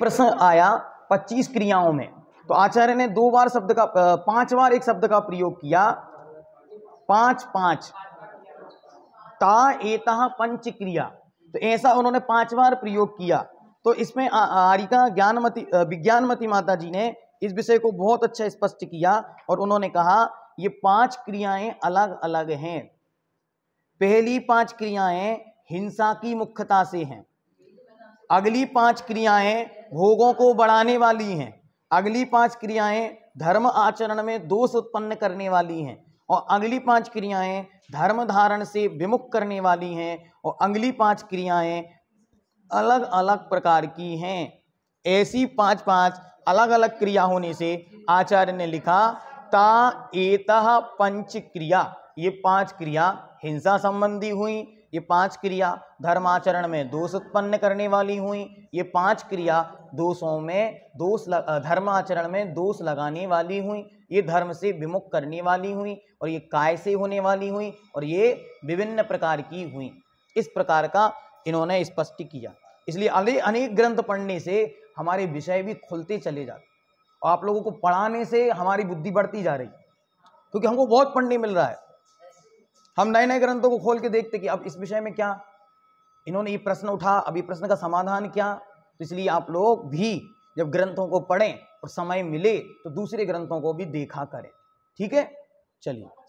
प्रश्न आया 25 क्रियाओं में तो आचार्य ने दो बार शब्द का पांच बार एक शब्द का प्रयोग किया पांच पांच ता एता पंच क्रिया तो ऐसा उन्होंने पांच बार प्रयोग किया तो इसमें आरिका ज्ञानमती विज्ञानमती माता जी ने इस विषय को बहुत अच्छा स्पष्ट किया और उन्होंने कहा ये पांच क्रियाएं अलग अलग हैं पहली पांच क्रियाएं हिंसा की मुख्यता से हैं अगली पांच क्रियाएं भोगों को बढ़ाने वाली हैं अगली पांच क्रियाएं धर्म आचरण में दोष उत्पन्न करने वाली हैं और अगली पांच क्रियाएं धर्म धारण से विमुख करने वाली हैं और अगली पांच क्रियाएं अलग अलग प्रकार की हैं ऐसी पांच पांच अलग अलग क्रिया होने से आचार्य ने लिखा ता एता पंच क्रिया ये पांच क्रिया हिंसा संबंधी हुई ये पांच क्रिया धर्माचरण में दोष उत्पन्न करने वाली हुई ये पांच क्रिया दोषों में दोष धर्माचरण में दोष लगाने वाली हुई ये धर्म से विमुख करने वाली हुई और ये काय से होने वाली हुई और ये विभिन्न प्रकार की हुई इस प्रकार का इन्होंने स्पष्ट किया इसलिए अनेक ग्रंथ पढ़ने से हमारे विषय भी खुलते चले जाते और आप लोगों को पढ़ाने से हमारी बुद्धि बढ़ती जा रही क्योंकि हमको बहुत पढ़ने मिल रहा है हम नए नए ग्रंथों को खोल के देखते कि अब इस विषय में क्या इन्होंने ये प्रश्न उठा अब ये प्रश्न का समाधान क्या तो इसलिए आप लोग भी जब ग्रंथों को पढ़ें और समय मिले तो दूसरे ग्रंथों को भी देखा करें ठीक है चलिए